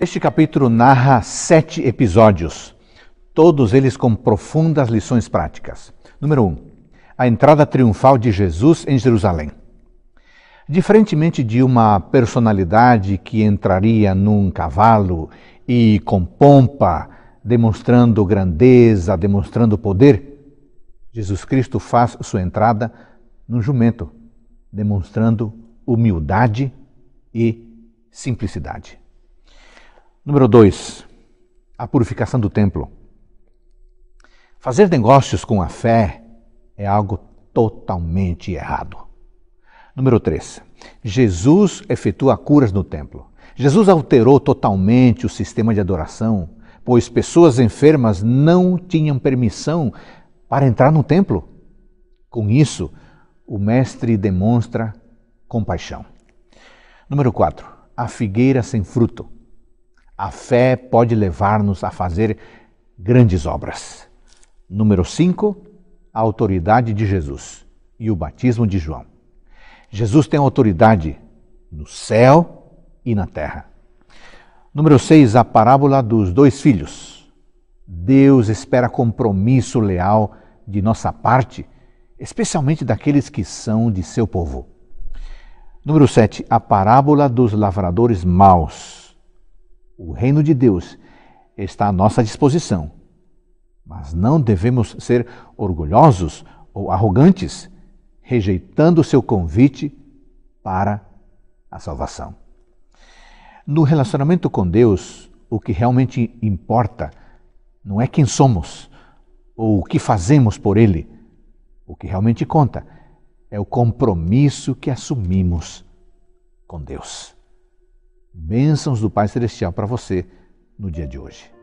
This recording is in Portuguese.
Este capítulo narra sete episódios, todos eles com profundas lições práticas. Número 1. Um, a entrada triunfal de Jesus em Jerusalém. Diferentemente de uma personalidade que entraria num cavalo e com pompa, demonstrando grandeza, demonstrando poder, Jesus Cristo faz sua entrada num jumento, demonstrando humildade e simplicidade. Número 2. A purificação do templo. Fazer negócios com a fé é algo totalmente errado. Número 3. Jesus efetua curas no templo. Jesus alterou totalmente o sistema de adoração, pois pessoas enfermas não tinham permissão para entrar no templo. Com isso, o Mestre demonstra compaixão. Número 4. A figueira sem fruto. A fé pode levar-nos a fazer grandes obras. Número 5, a autoridade de Jesus e o batismo de João. Jesus tem autoridade no céu e na terra. Número 6, a parábola dos dois filhos. Deus espera compromisso leal de nossa parte, especialmente daqueles que são de seu povo. Número 7, a parábola dos lavradores maus. O reino de Deus está à nossa disposição, mas não devemos ser orgulhosos ou arrogantes, rejeitando o seu convite para a salvação. No relacionamento com Deus, o que realmente importa não é quem somos ou o que fazemos por Ele. O que realmente conta é o compromisso que assumimos com Deus. Bênçãos do Pai Celestial para você no dia de hoje.